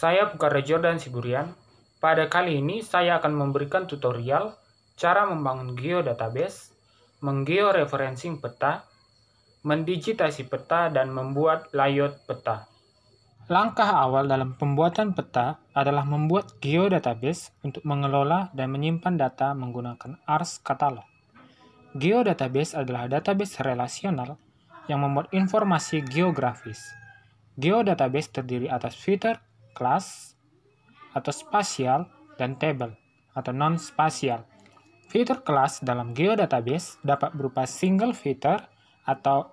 Saya bukan Jordan Siburian. Pada kali ini saya akan memberikan tutorial cara membangun geodatabase, menggeoreferencing peta, mendigitasi peta, dan membuat layout peta. Langkah awal dalam pembuatan peta adalah membuat geodatabase untuk mengelola dan menyimpan data menggunakan ARS Catalog. Geodatabase adalah database relasional yang membuat informasi geografis. Geodatabase terdiri atas fitur class atau spasial dan table atau non-spasial. Fitur kelas dalam geodatabase dapat berupa single fitur atau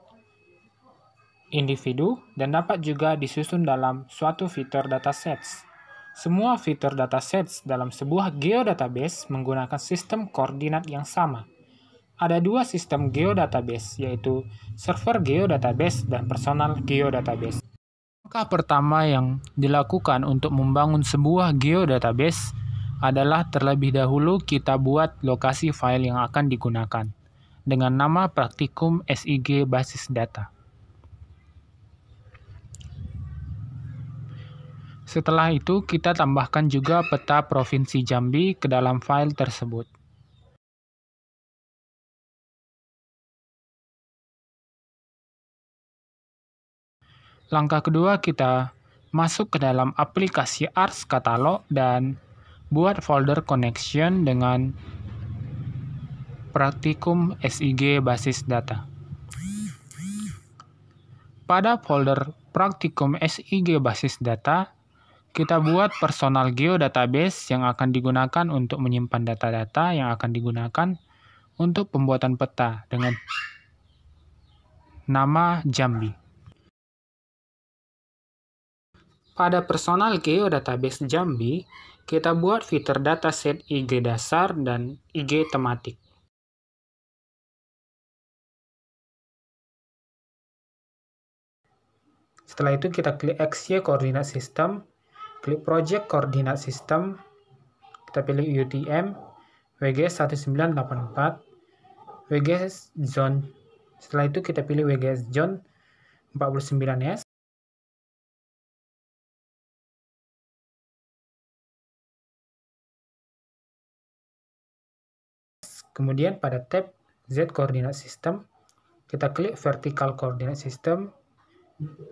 individu dan dapat juga disusun dalam suatu fitur datasets. Semua fitur datasets dalam sebuah geodatabase menggunakan sistem koordinat yang sama. Ada dua sistem geodatabase, yaitu server geodatabase dan personal geodatabase. Langkah pertama yang dilakukan untuk membangun sebuah geodatabase adalah terlebih dahulu kita buat lokasi file yang akan digunakan dengan nama praktikum SIG basis data. Setelah itu, kita tambahkan juga peta provinsi Jambi ke dalam file tersebut. Langkah kedua kita masuk ke dalam aplikasi Ars Catalog dan buat folder connection dengan praktikum SIG basis data. Pada folder praktikum SIG basis data, kita buat personal geo database yang akan digunakan untuk menyimpan data-data yang akan digunakan untuk pembuatan peta dengan nama Jambi. Pada personal geodatabase Jambi, kita buat fitur dataset IG dasar dan IG tematik. Setelah itu kita klik XY koordinat sistem, klik project koordinat sistem, kita pilih UTM, WG 1984, WG zone. Setelah itu kita pilih WG zone 49S. Kemudian pada tab Z koordinat sistem, kita klik vertical koordinat sistem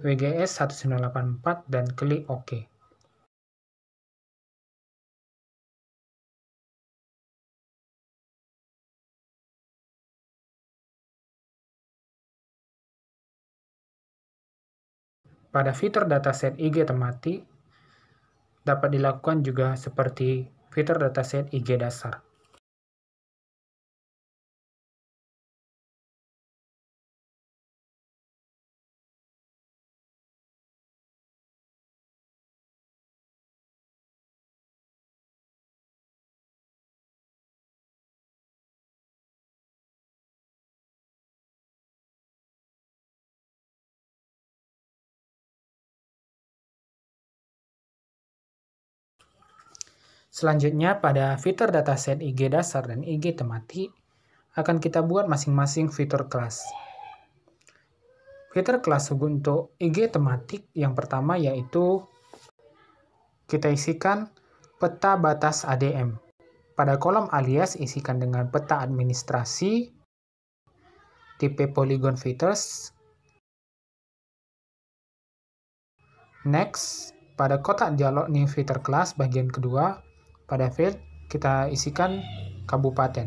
WGS 1984 dan klik OK. Pada fitur dataset IG temati, dapat dilakukan juga seperti fitur dataset IG dasar. Selanjutnya, pada fitur dataset IG dasar dan IG tematik, akan kita buat masing-masing fitur kelas. Fitur kelas untuk IG tematik yang pertama yaitu kita isikan peta batas ADM. Pada kolom alias isikan dengan peta administrasi, tipe polygon features, next, pada kotak dialog new feature class bagian kedua, pada field kita isikan kabupaten.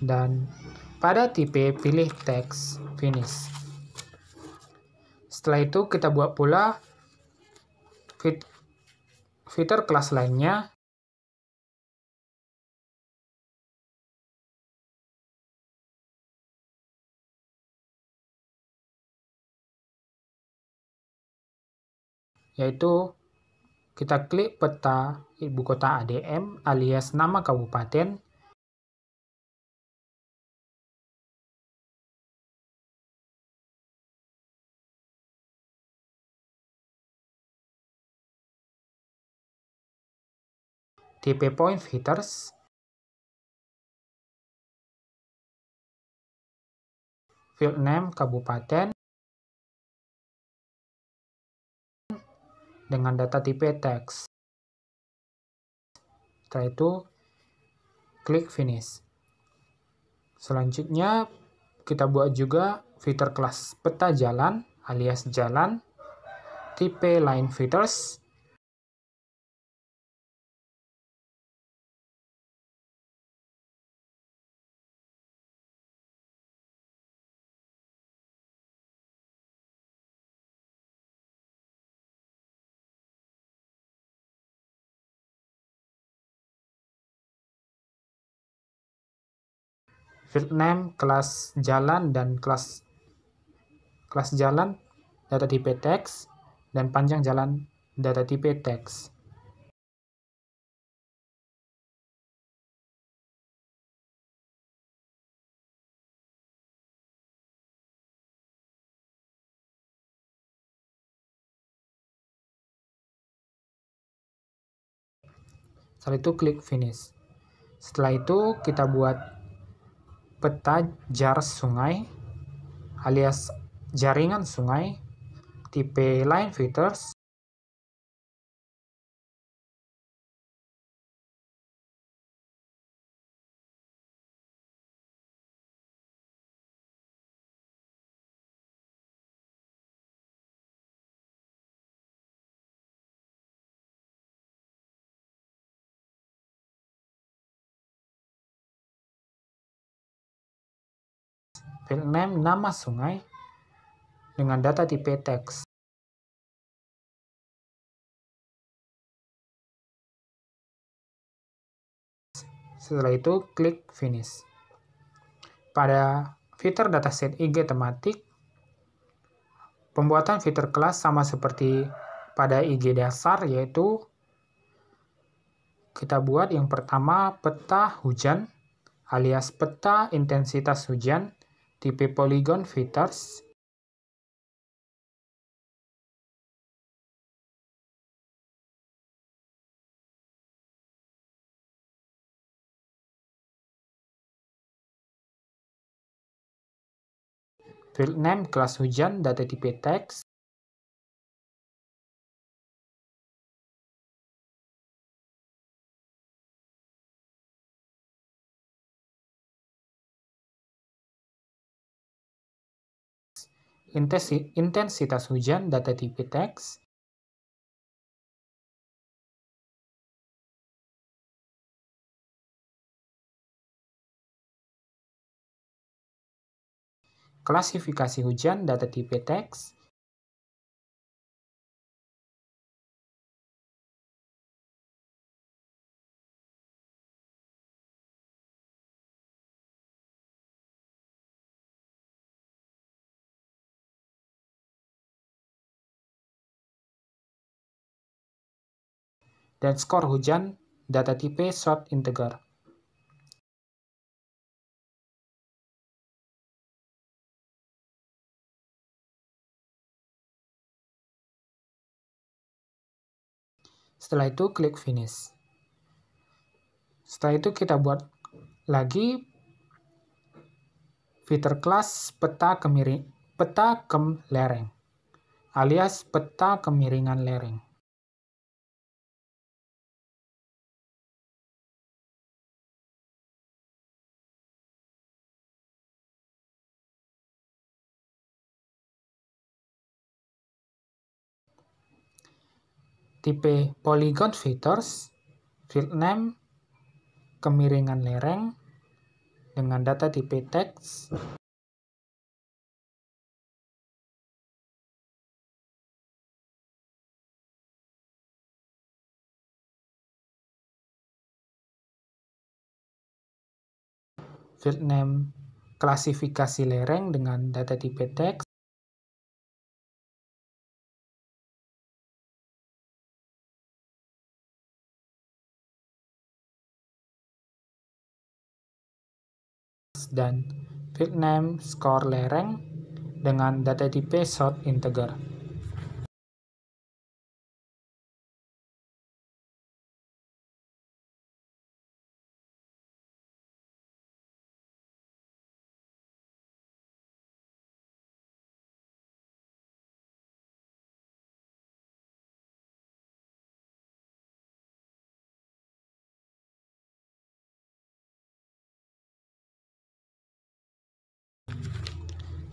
Dan pada tipe pilih teks finish. Setelah itu kita buat pula fit, fitur kelas lainnya yaitu kita klik peta ibu kota ADM alias nama kabupaten TP Point Hitters field name kabupaten dengan data tipe teks. Setelah itu, klik finish. Selanjutnya, kita buat juga fitur kelas peta jalan alias jalan, tipe line features, field name, kelas jalan dan kelas kelas jalan data tipe teks dan panjang jalan data tipe teks. Setelah itu klik finish. Setelah itu kita buat peta jar sungai alias jaringan sungai, tipe line filters field name nama sungai dengan data tipe teks. Setelah itu, klik Finish. Pada fitur dataset IG tematik, pembuatan fitur kelas sama seperti pada IG dasar, yaitu kita buat yang pertama peta hujan alias peta intensitas hujan tipe poligon feathers Field name, kelas hujan, data tipe teks, intensitas hujan, data tipe teks, klasifikasi hujan, data tipe teks, dan skor hujan data tipe short integer. Setelah itu klik finish. Setelah itu kita buat lagi fitur kelas peta kemiring peta kem lereng alias peta kemiringan lereng. tipe polygon filters, field name, kemiringan lereng, dengan data tipe text, field name klasifikasi lereng dengan data tipe teks, dan vietnam name score lereng dengan data tipe short integer.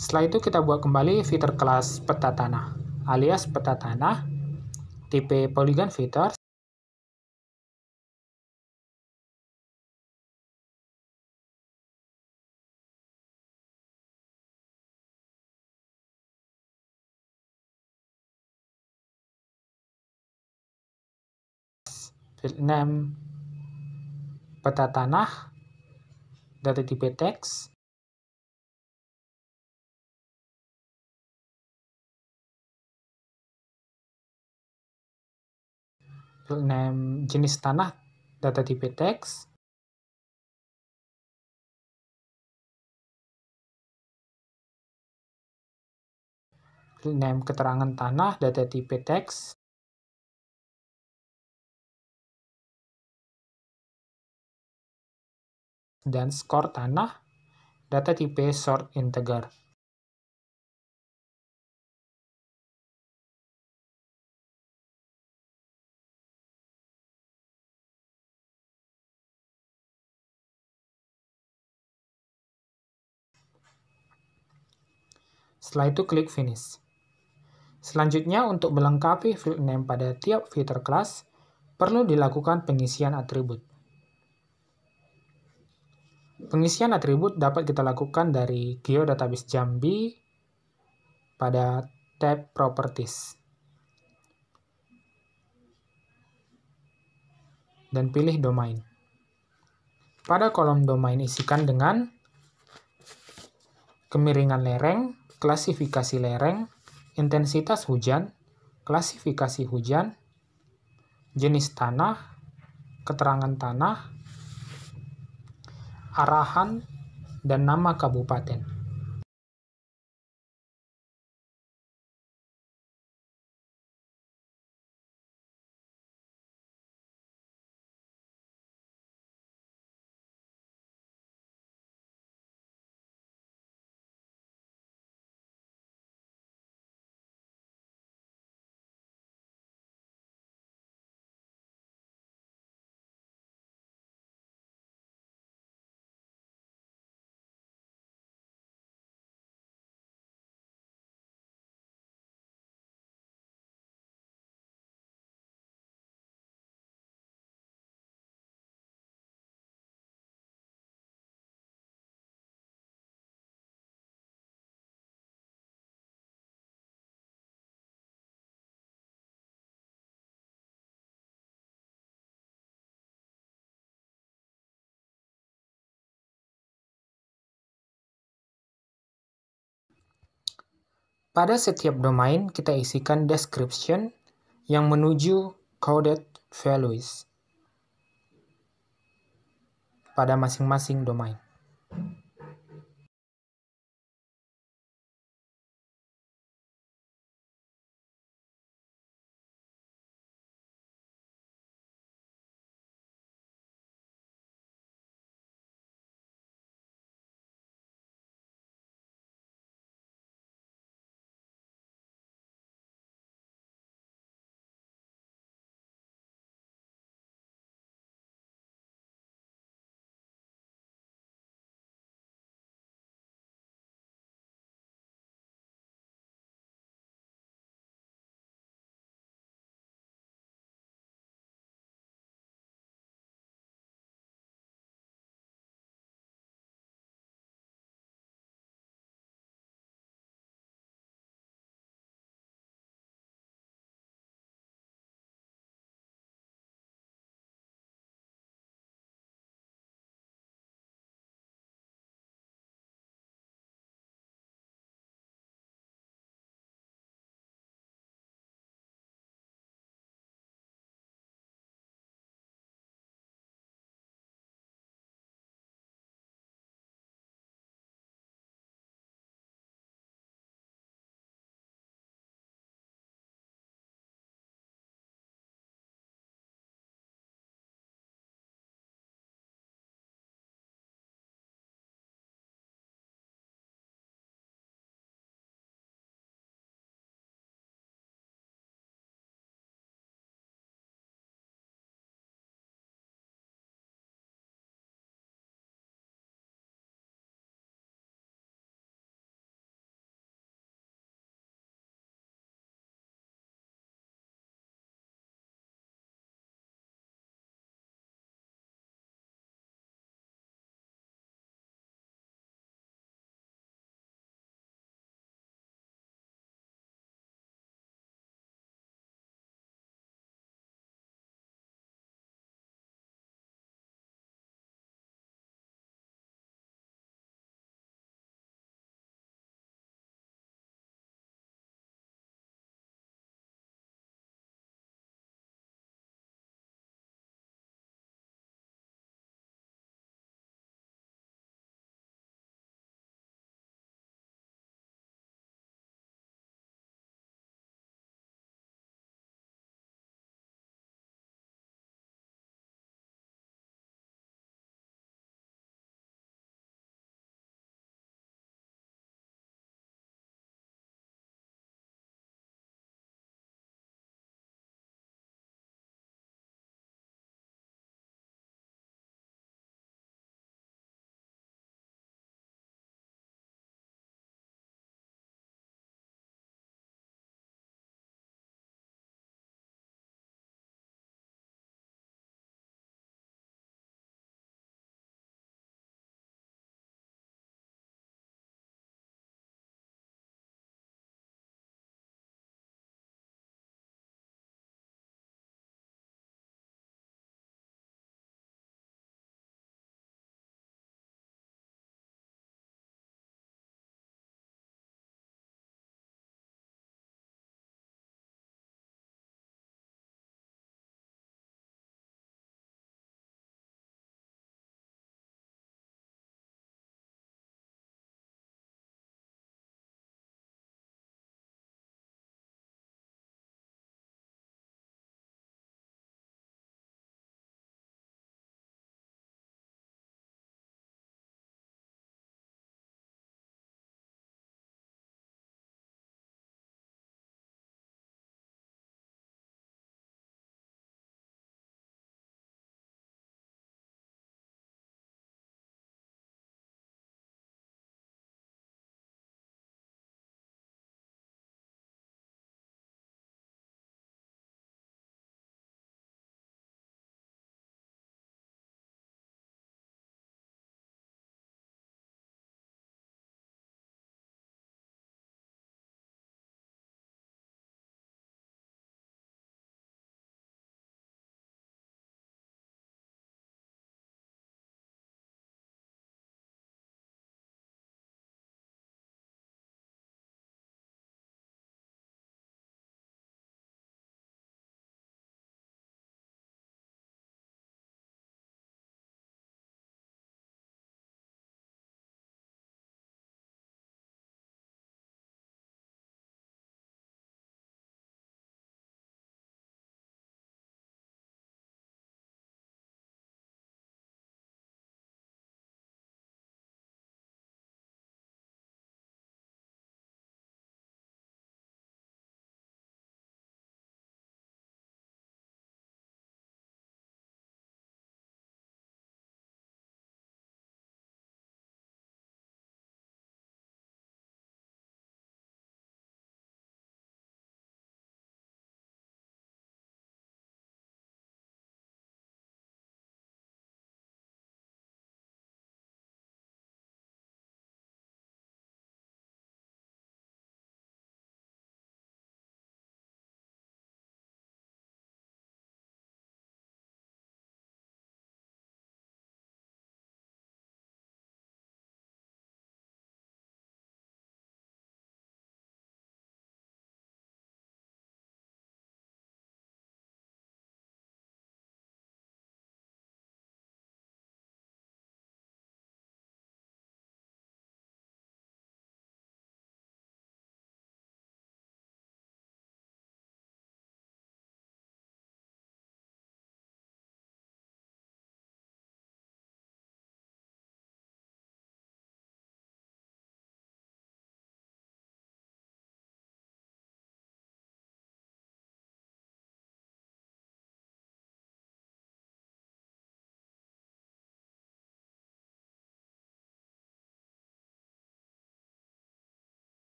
Setelah itu kita buat kembali fitur kelas peta tanah alias peta tanah tipe polygon fitur. field name peta tanah dari tipe teks name jenis tanah data tipe teks name keterangan tanah data tipe teks dan skor tanah data tipe sort integer Setelah itu klik Finish. Selanjutnya, untuk melengkapi field name pada tiap filter kelas, perlu dilakukan pengisian atribut. Pengisian atribut dapat kita lakukan dari Geodatabase Jambi pada tab Properties. Dan pilih domain. Pada kolom domain isikan dengan kemiringan lereng klasifikasi lereng, intensitas hujan, klasifikasi hujan, jenis tanah, keterangan tanah, arahan, dan nama kabupaten. Pada setiap domain, kita isikan description yang menuju coded values pada masing-masing domain.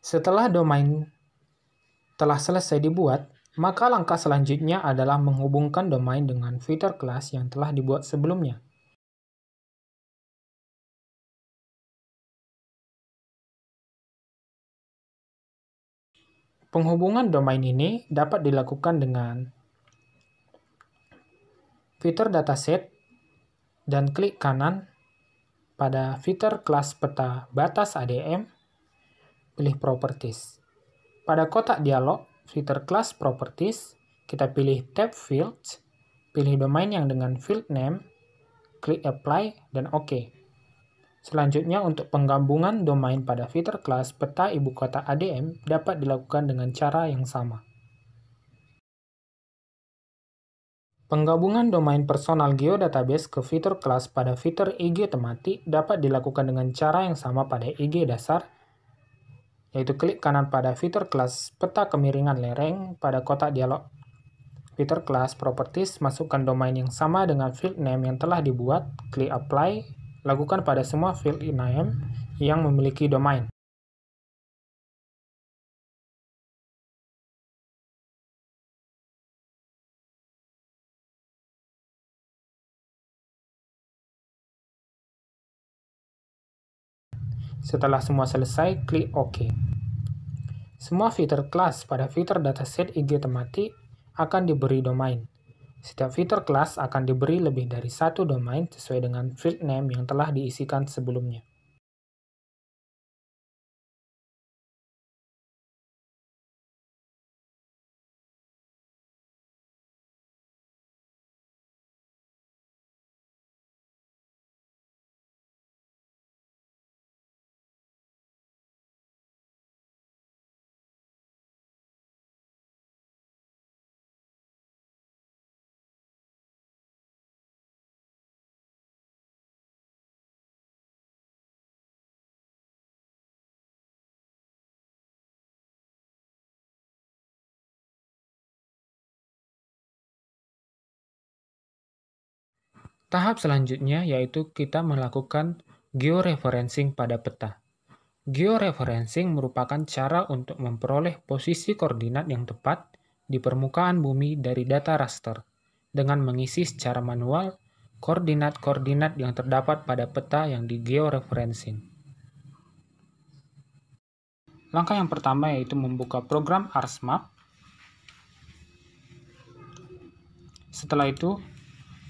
Setelah domain telah selesai dibuat, maka langkah selanjutnya adalah menghubungkan domain dengan fitur kelas yang telah dibuat sebelumnya. Penghubungan domain ini dapat dilakukan dengan fitur dataset dan klik kanan pada fitur kelas peta batas ADM pilih Properties. Pada kotak dialog, filter class Properties, kita pilih tab Fields, pilih domain yang dengan field name, klik Apply, dan OK. Selanjutnya, untuk penggabungan domain pada filter class peta ibu kota ADM dapat dilakukan dengan cara yang sama. Penggabungan domain personal geodatabase ke fitur kelas pada fitur IG tematik dapat dilakukan dengan cara yang sama pada IG dasar yaitu klik kanan pada fitur kelas peta kemiringan lereng pada kotak dialog. Fitur kelas Properties, masukkan domain yang sama dengan field name yang telah dibuat, klik Apply, lakukan pada semua field name yang memiliki domain. Setelah semua selesai, klik OK. Semua fitur kelas pada fitur dataset IG tematik akan diberi domain. Setiap fitur kelas akan diberi lebih dari satu domain sesuai dengan field name yang telah diisikan sebelumnya. Tahap selanjutnya yaitu kita melakukan georeferencing pada peta. Georeferencing merupakan cara untuk memperoleh posisi koordinat yang tepat di permukaan bumi dari data raster dengan mengisi secara manual koordinat-koordinat yang terdapat pada peta yang di georeferencing. Langkah yang pertama yaitu membuka program ArsMap. Setelah itu,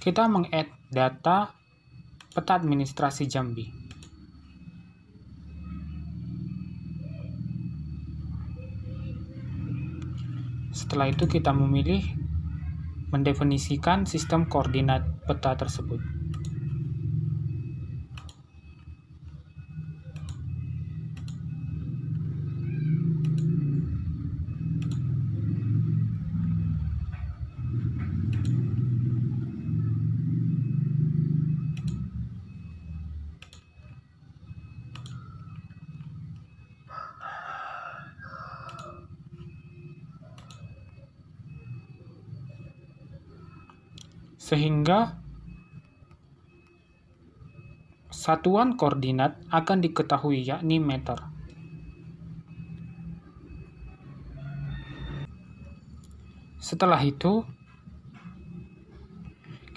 kita meng data peta administrasi Jambi. Setelah itu kita memilih mendefinisikan sistem koordinat peta tersebut. sehingga satuan koordinat akan diketahui yakni meter. Setelah itu,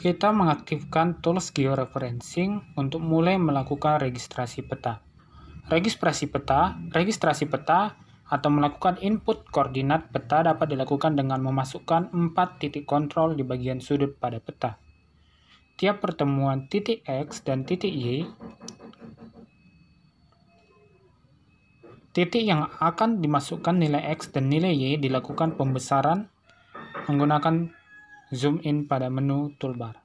kita mengaktifkan tools georeferencing untuk mulai melakukan registrasi peta. Registrasi peta, registrasi peta atau melakukan input koordinat peta dapat dilakukan dengan memasukkan empat titik kontrol di bagian sudut pada peta. Tiap pertemuan titik X dan titik Y, titik yang akan dimasukkan nilai X dan nilai Y dilakukan pembesaran menggunakan zoom in pada menu toolbar.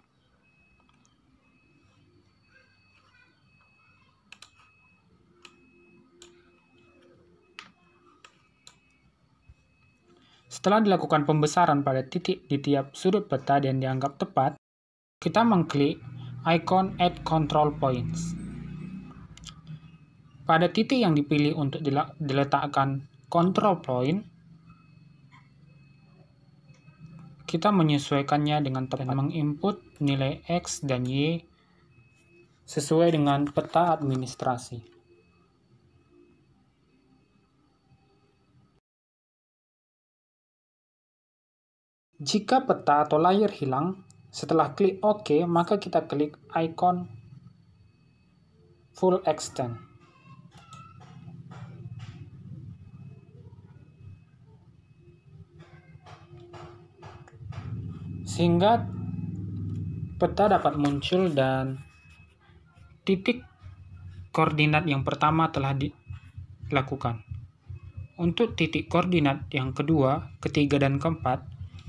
Setelah dilakukan pembesaran pada titik di tiap sudut peta dan dianggap tepat, kita mengklik icon Add Control Points. Pada titik yang dipilih untuk diletakkan control point, kita menyesuaikannya dengan tepat menginput nilai X dan Y sesuai dengan peta administrasi. Jika peta atau layar hilang, setelah klik OK, maka kita klik icon full Extend Sehingga peta dapat muncul dan titik koordinat yang pertama telah dilakukan. Untuk titik koordinat yang kedua, ketiga, dan keempat,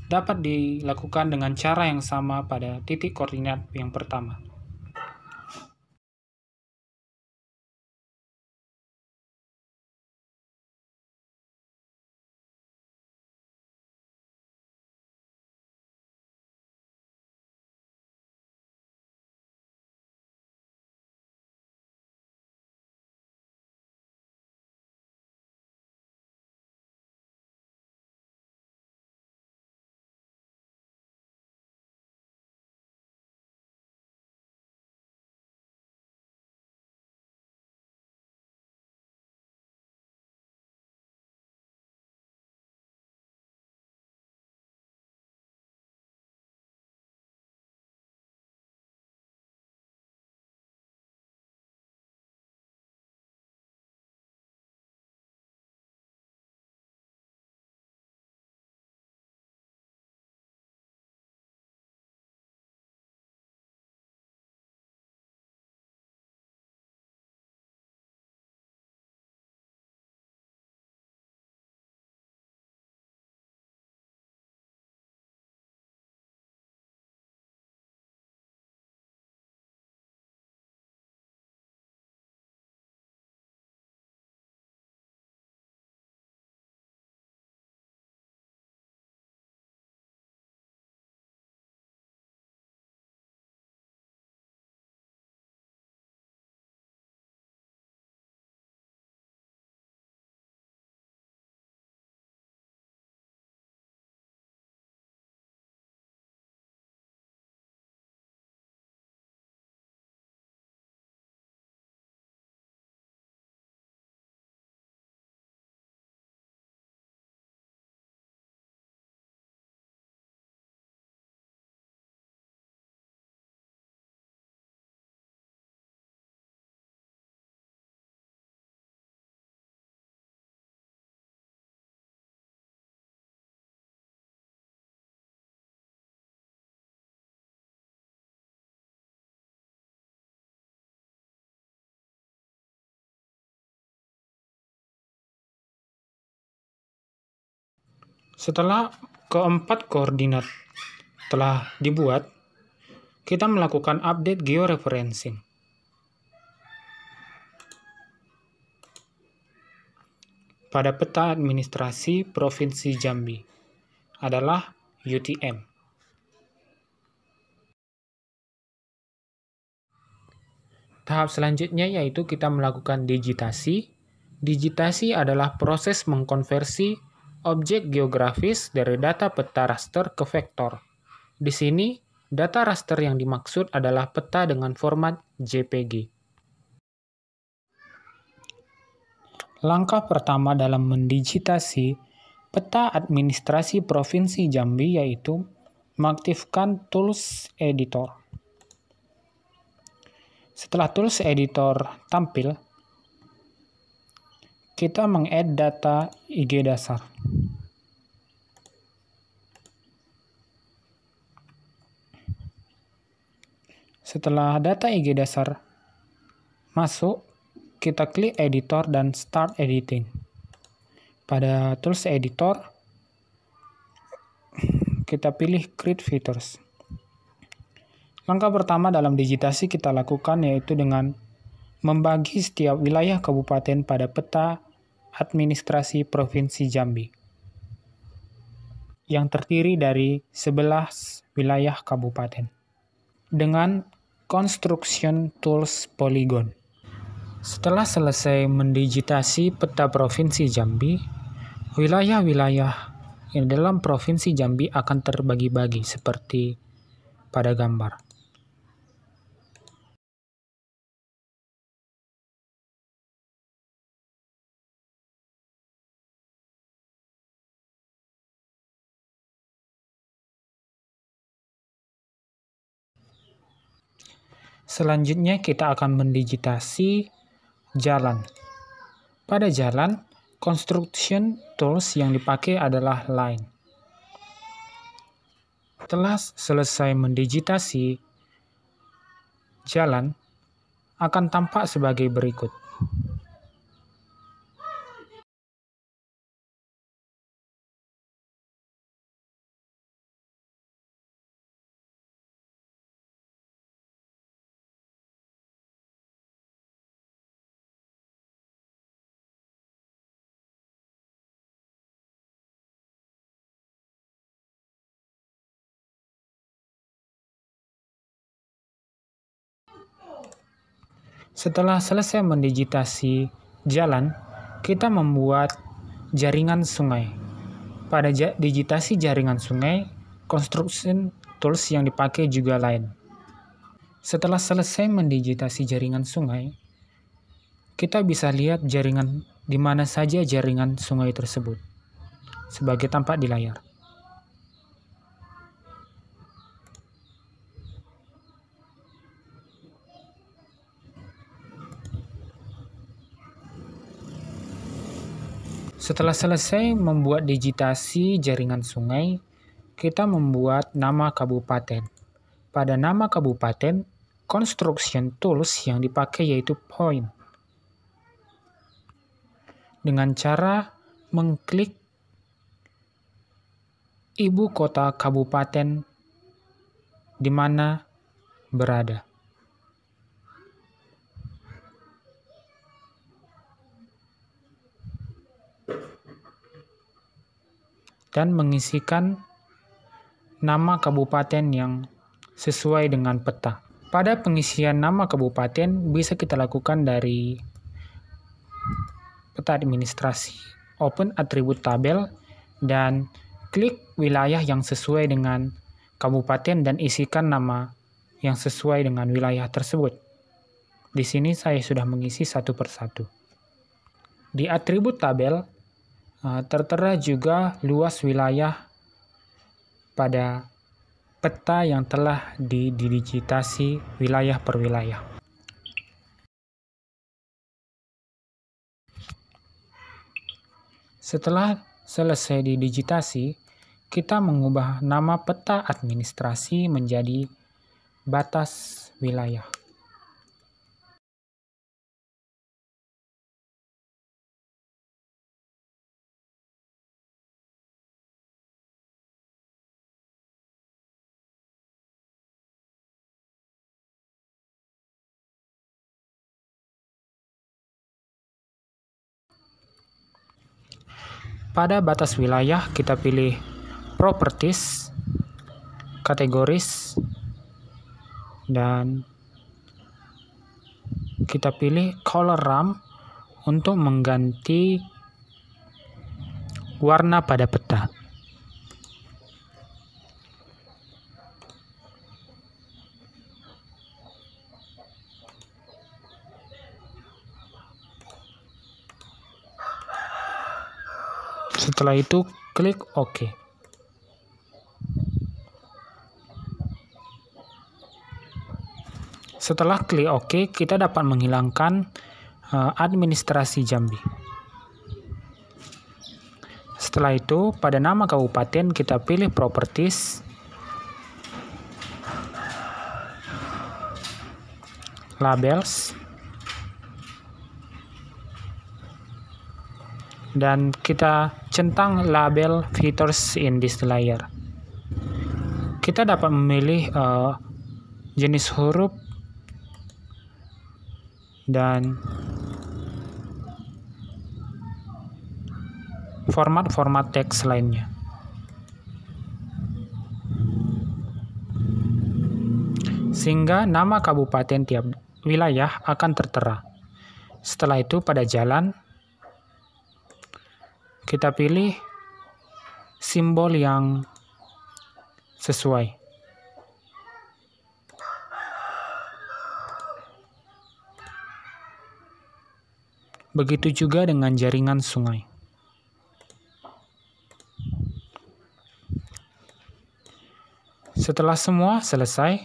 dapat dilakukan dengan cara yang sama pada titik koordinat yang pertama. Setelah keempat koordinat telah dibuat, kita melakukan update georeferencing. Pada peta administrasi Provinsi Jambi adalah UTM. Tahap selanjutnya yaitu kita melakukan digitasi. Digitasi adalah proses mengkonversi objek geografis dari data peta raster ke vektor. Di sini, data raster yang dimaksud adalah peta dengan format JPG. Langkah pertama dalam mendigitasi peta administrasi Provinsi Jambi yaitu mengaktifkan tools editor. Setelah tools editor tampil, kita mengedit data IG dasar. Setelah data IG dasar masuk, kita klik editor dan start editing. Pada tools editor, kita pilih create features. Langkah pertama dalam digitasi kita lakukan yaitu dengan membagi setiap wilayah kabupaten pada peta administrasi Provinsi Jambi yang terdiri dari 11 wilayah kabupaten dengan construction tools polygon. Setelah selesai mendigitasi peta Provinsi Jambi, wilayah-wilayah yang dalam Provinsi Jambi akan terbagi-bagi seperti pada gambar. Selanjutnya kita akan mendigitasi jalan. Pada jalan, construction tools yang dipakai adalah line. Setelah selesai mendigitasi jalan, akan tampak sebagai berikut. Setelah selesai mendigitasi jalan, kita membuat jaringan sungai. Pada digitasi jaringan sungai, konstruksi tools yang dipakai juga lain. Setelah selesai mendigitasi jaringan sungai, kita bisa lihat jaringan di mana saja jaringan sungai tersebut sebagai tampak di layar. Setelah selesai membuat digitasi jaringan sungai, kita membuat nama kabupaten. Pada nama kabupaten, construction tools yang dipakai yaitu point. Dengan cara mengklik ibu kota kabupaten di mana berada. dan mengisikan nama kabupaten yang sesuai dengan peta. Pada pengisian nama kabupaten bisa kita lakukan dari peta administrasi, open atribut tabel, dan klik wilayah yang sesuai dengan kabupaten dan isikan nama yang sesuai dengan wilayah tersebut. Di sini saya sudah mengisi satu persatu. Di atribut tabel, Eh, tertera juga luas wilayah pada peta yang telah didigitasi wilayah per wilayah. Setelah selesai didigitasi, kita mengubah nama peta administrasi menjadi batas wilayah. pada batas wilayah kita pilih properties, kategoris, dan kita pilih color RAM untuk mengganti warna pada peta. Setelah itu klik OK. Setelah klik OK, kita dapat menghilangkan eh, administrasi Jambi. Setelah itu, pada nama kabupaten kita pilih properties. Labels. Dan kita centang label features in this layer. Kita dapat memilih uh, jenis huruf dan format-format teks lainnya. Sehingga nama kabupaten tiap wilayah akan tertera. Setelah itu pada jalan kita pilih simbol yang sesuai. Begitu juga dengan jaringan sungai. Setelah semua selesai,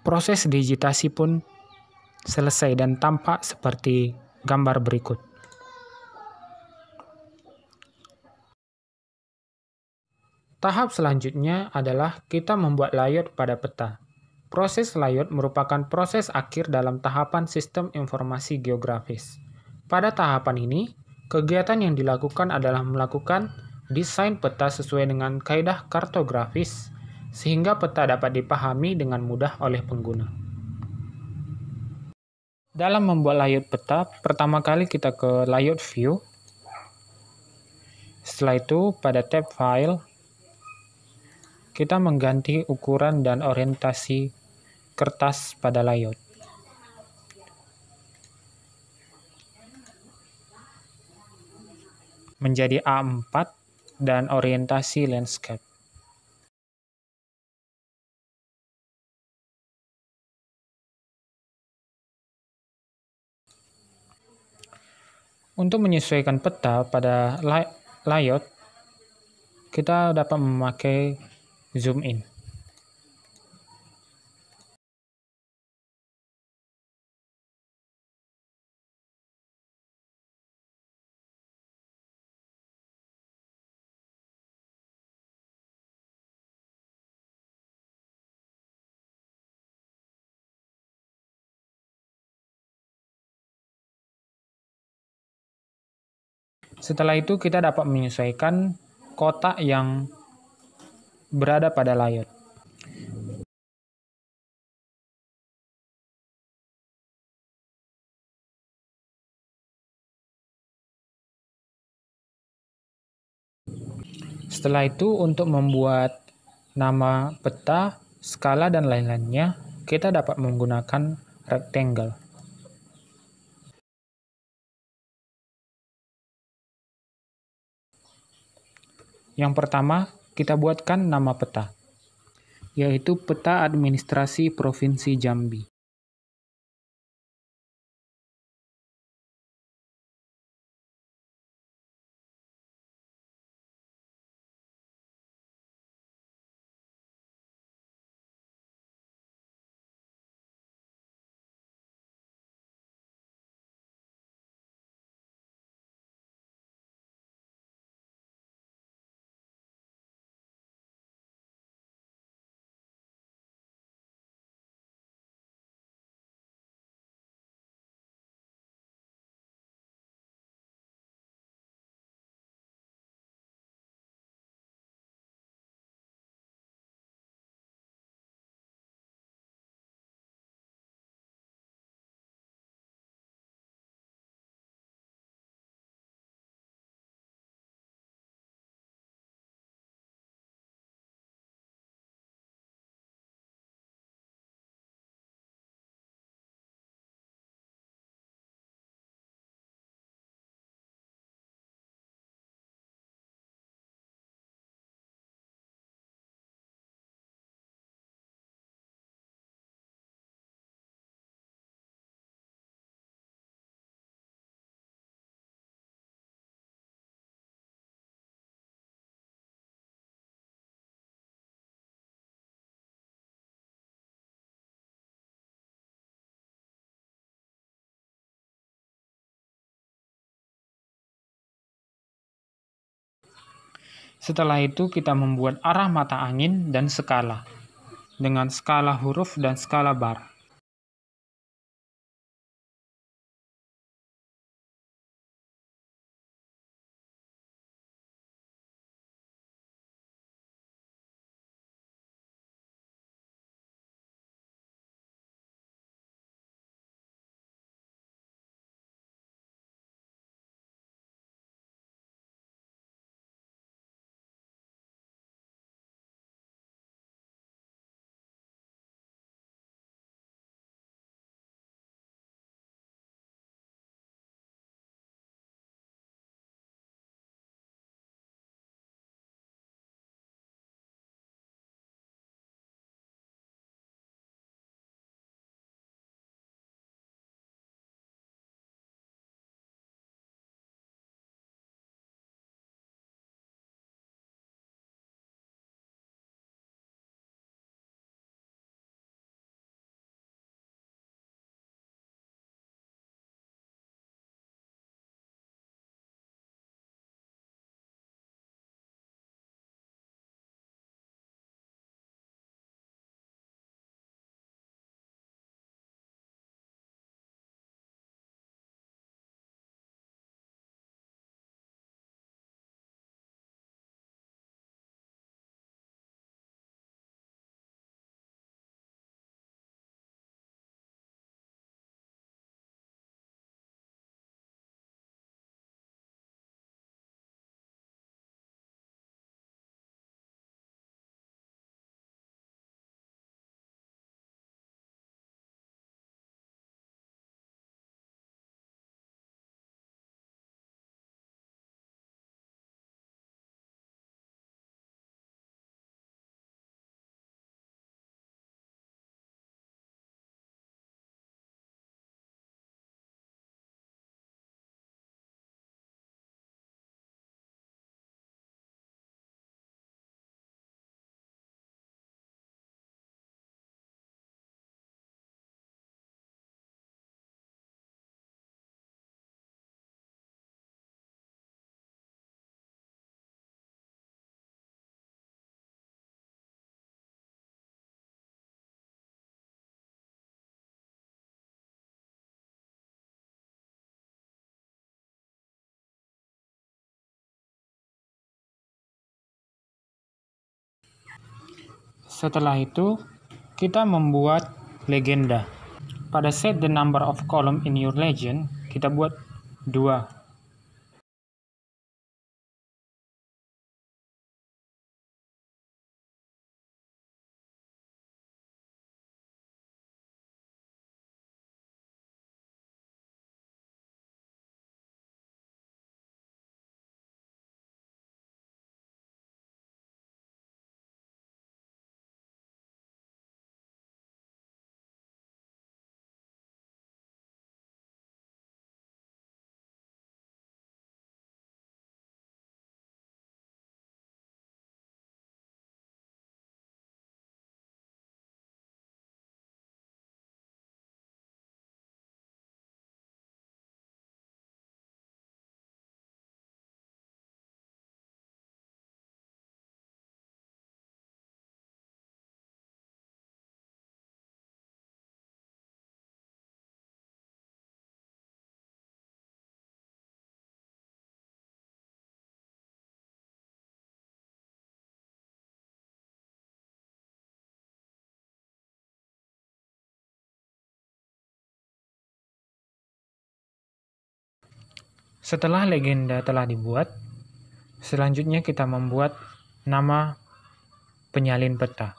proses digitasi pun selesai dan tampak seperti gambar berikut. Tahap selanjutnya adalah kita membuat layout pada peta. Proses layout merupakan proses akhir dalam tahapan sistem informasi geografis. Pada tahapan ini, kegiatan yang dilakukan adalah melakukan desain peta sesuai dengan kaedah kartografis, sehingga peta dapat dipahami dengan mudah oleh pengguna. Dalam membuat layout peta, pertama kali kita ke layout view. Setelah itu, pada tab file, kita mengganti ukuran dan orientasi kertas pada layout. Menjadi A4 dan orientasi landscape. Untuk menyesuaikan peta pada layout, kita dapat memakai zoom in Setelah itu kita dapat menyesuaikan kotak yang berada pada layar. Setelah itu, untuk membuat nama peta, skala, dan lain-lainnya, kita dapat menggunakan rectangle. Yang pertama, kita buatkan nama peta, yaitu Peta Administrasi Provinsi Jambi. Setelah itu kita membuat arah mata angin dan skala dengan skala huruf dan skala bar. Setelah itu, kita membuat legenda. Pada set the number of column in your legend, kita buat dua Setelah legenda telah dibuat, selanjutnya kita membuat nama penyalin peta.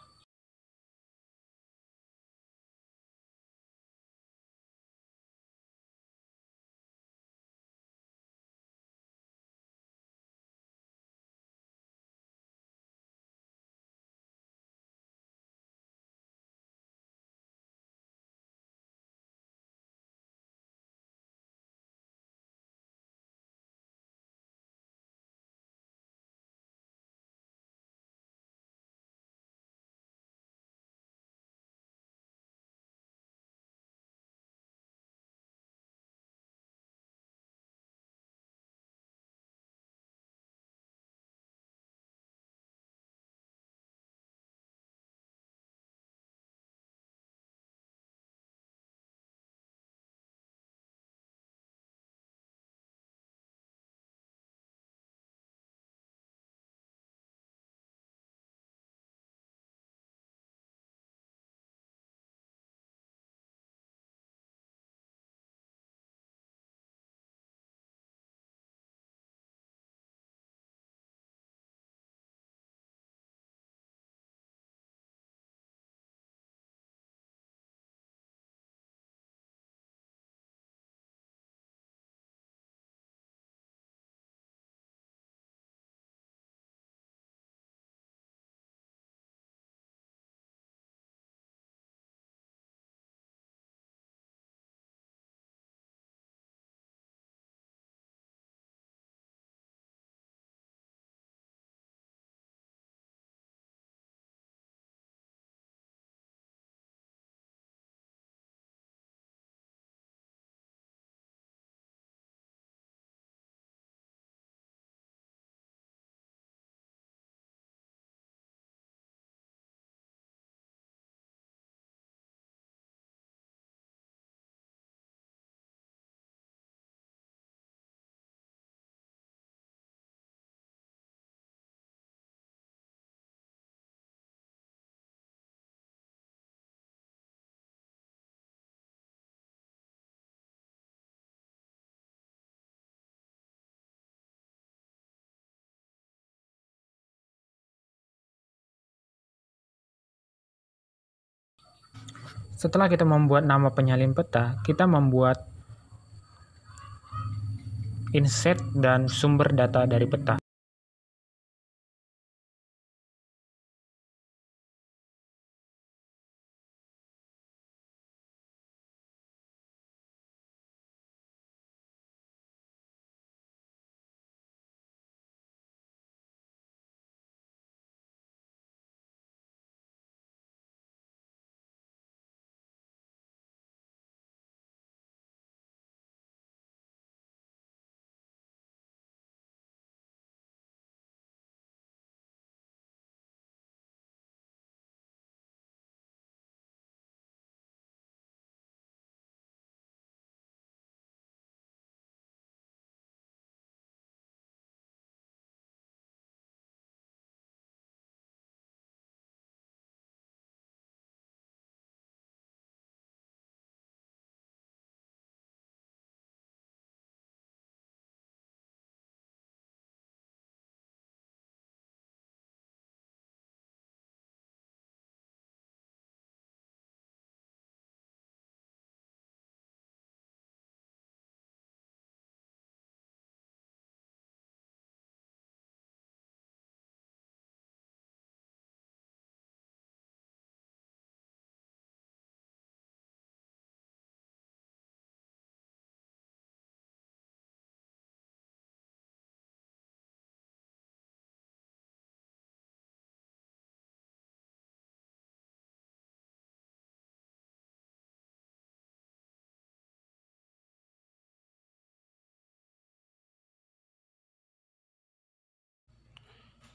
Setelah kita membuat nama penyalin peta, kita membuat inset dan sumber data dari peta.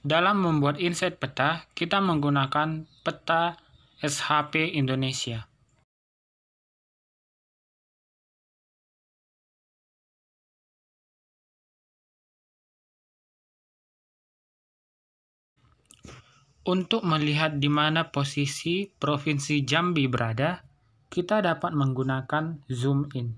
Dalam membuat insight peta, kita menggunakan peta SHP Indonesia. Untuk melihat di mana posisi Provinsi Jambi berada, kita dapat menggunakan zoom in.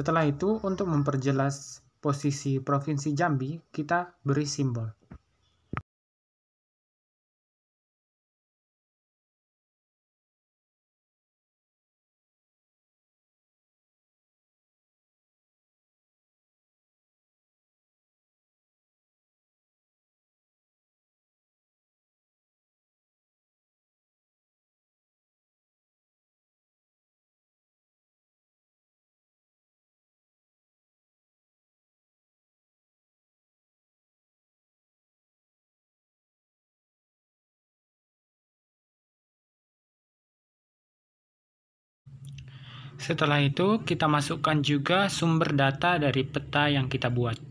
Setelah itu, untuk memperjelas posisi Provinsi Jambi, kita beri simbol. Setelah itu, kita masukkan juga sumber data dari peta yang kita buat.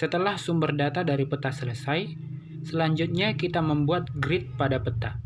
Setelah sumber data dari peta selesai, selanjutnya kita membuat grid pada peta.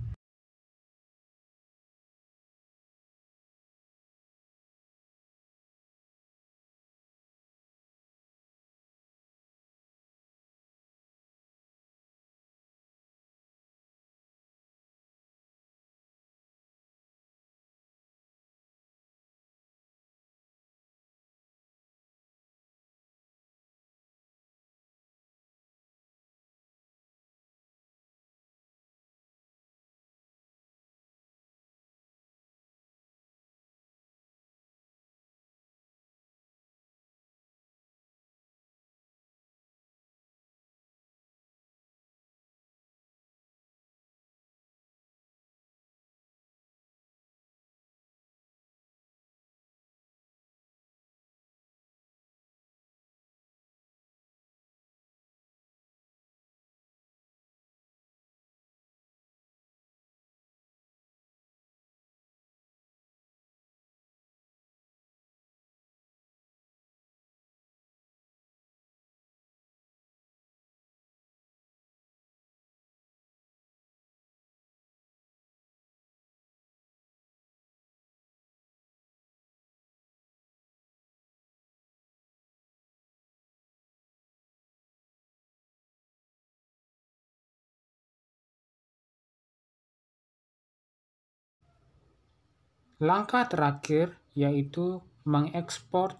Langkah terakhir yaitu mengekspor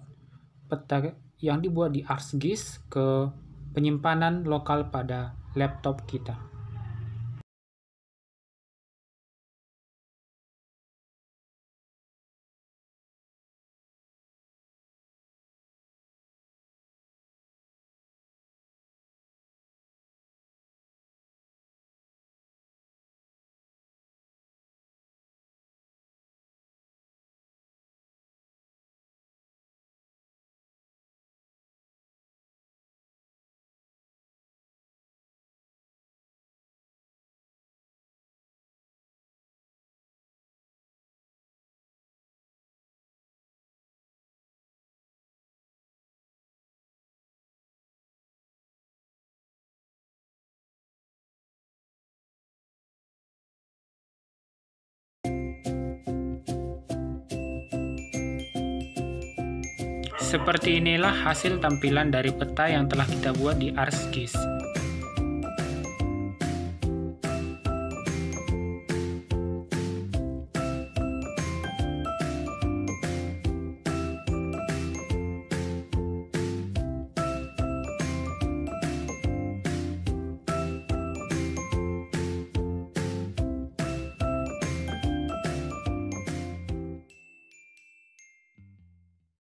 peta yang dibuat di ArcGIS ke penyimpanan lokal pada laptop kita. Seperti inilah hasil tampilan dari peta yang telah kita buat di ArcGIS.